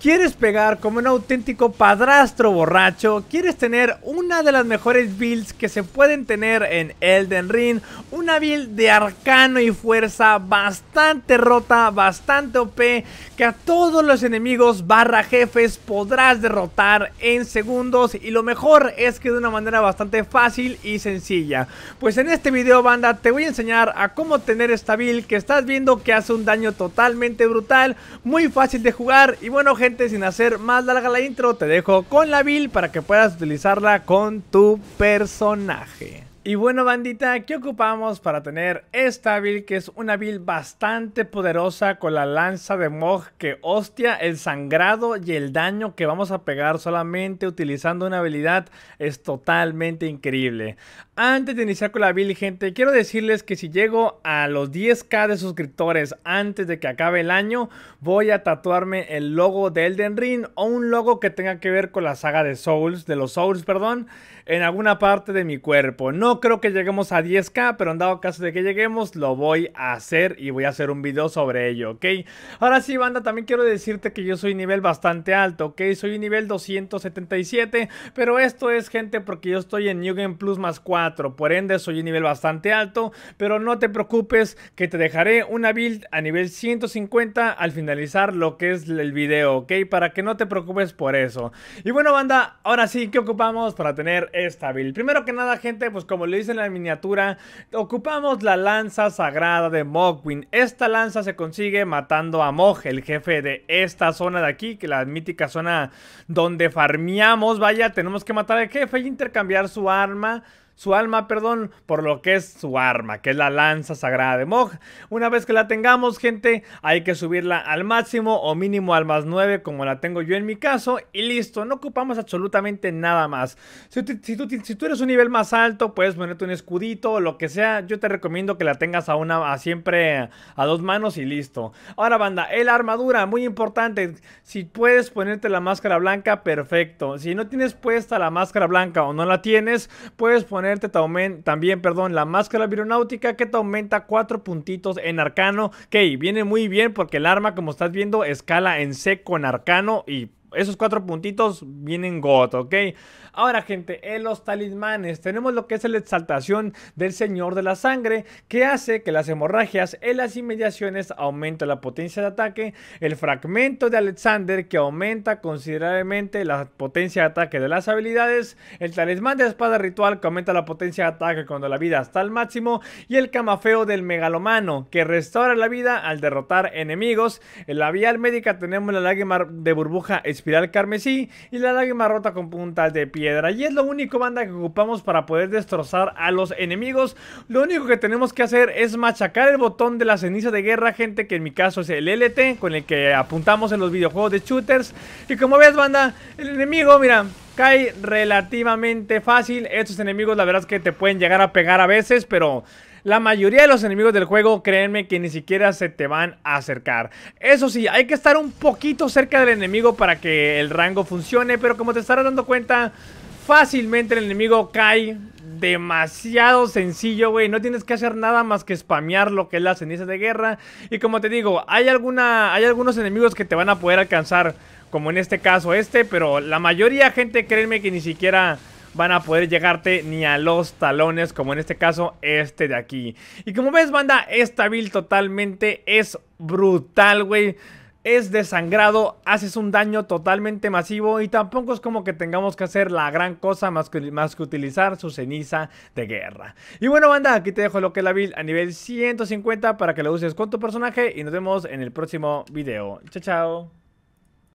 ¿Quieres pegar como un auténtico padrastro borracho? ¿Quieres tener una de las mejores builds que se pueden tener en Elden Ring? Una build de arcano y fuerza bastante rota, bastante OP, que a todos los enemigos barra jefes podrás derrotar en segundos y lo mejor es que de una manera bastante fácil y sencilla. Pues en este video banda te voy a enseñar a cómo tener esta build que estás viendo que hace un daño totalmente brutal, muy fácil de jugar y bueno gente sin hacer más larga la intro, te dejo con la bill para que puedas utilizarla con tu personaje. Y bueno bandita, ¿qué ocupamos para tener esta build que es una build bastante poderosa con la lanza de Mog que hostia el sangrado y el daño que vamos a pegar solamente utilizando una habilidad es totalmente increíble? Antes de iniciar con la build gente, quiero decirles que si llego a los 10k de suscriptores antes de que acabe el año voy a tatuarme el logo de Elden Ring o un logo que tenga que ver con la saga de Souls, de los Souls perdón, en alguna parte de mi cuerpo. No no creo que lleguemos a 10k, pero en dado caso de que lleguemos, lo voy a hacer y voy a hacer un video sobre ello, ¿ok? Ahora sí, banda, también quiero decirte que yo soy nivel bastante alto, ¿ok? Soy nivel 277, pero esto es, gente, porque yo estoy en New Game Plus más 4, por ende soy un nivel bastante alto, pero no te preocupes que te dejaré una build a nivel 150 al finalizar lo que es el video, ¿ok? Para que no te preocupes por eso. Y bueno, banda, ahora sí, ¿qué ocupamos para tener esta build? Primero que nada, gente, pues como como le dicen en la miniatura, ocupamos la lanza sagrada de Mogwin. Esta lanza se consigue matando a Mog, el jefe de esta zona de aquí, que la mítica zona donde farmeamos. Vaya, tenemos que matar al jefe y intercambiar su arma su alma, perdón, por lo que es su arma, que es la lanza sagrada de Mog. Una vez que la tengamos, gente, hay que subirla al máximo o mínimo al más 9, como la tengo yo en mi caso, y listo, no ocupamos absolutamente nada más. Si, tú, eres un nivel más alto, puedes ponerte un escudito o lo que sea, yo te recomiendo que la tengas a una, a siempre a dos manos y listo. Ahora, banda, el armadura, muy importante, si puedes ponerte la máscara blanca, perfecto. Si no tienes puesta la máscara blanca o no la tienes, puedes poner también, también perdón, la máscara Vironáutica que te aumenta 4 puntitos en arcano. Que viene muy bien porque el arma, como estás viendo, escala en seco en arcano y esos cuatro puntitos vienen got, ¿ok? Ahora, gente, en los talismanes tenemos lo que es la exaltación del Señor de la Sangre, que hace que las hemorragias en las inmediaciones Aumenten la potencia de ataque, el fragmento de Alexander, que aumenta considerablemente la potencia de ataque de las habilidades, el talismán de espada ritual, que aumenta la potencia de ataque cuando la vida está al máximo, y el camafeo del megalomano, que restaura la vida al derrotar enemigos. En la vial médica tenemos la lágrima de burbuja espiral carmesí y la lágrima rota con puntas de piedra. Y es lo único, banda, que ocupamos para poder destrozar a los enemigos. Lo único que tenemos que hacer es machacar el botón de la ceniza de guerra, gente, que en mi caso es el LT, con el que apuntamos en los videojuegos de shooters. Y como ves, banda, el enemigo, mira, cae relativamente fácil. Estos enemigos, la verdad es que te pueden llegar a pegar a veces, pero... La mayoría de los enemigos del juego, créanme que ni siquiera se te van a acercar. Eso sí, hay que estar un poquito cerca del enemigo para que el rango funcione, pero como te estarás dando cuenta, fácilmente el enemigo cae demasiado sencillo, güey. No tienes que hacer nada más que spamear lo que es las ceniza de guerra. Y como te digo, hay, alguna, hay algunos enemigos que te van a poder alcanzar, como en este caso este, pero la mayoría, de gente, créanme que ni siquiera van a poder llegarte ni a los talones, como en este caso este de aquí. Y como ves, banda, esta build totalmente es brutal, güey es desangrado, haces un daño totalmente masivo y tampoco es como que tengamos que hacer la gran cosa más que, más que utilizar su ceniza de guerra. Y bueno banda, aquí te dejo lo que es la build a nivel 150 para que lo uses con tu personaje y nos vemos en el próximo video. Chao, chao.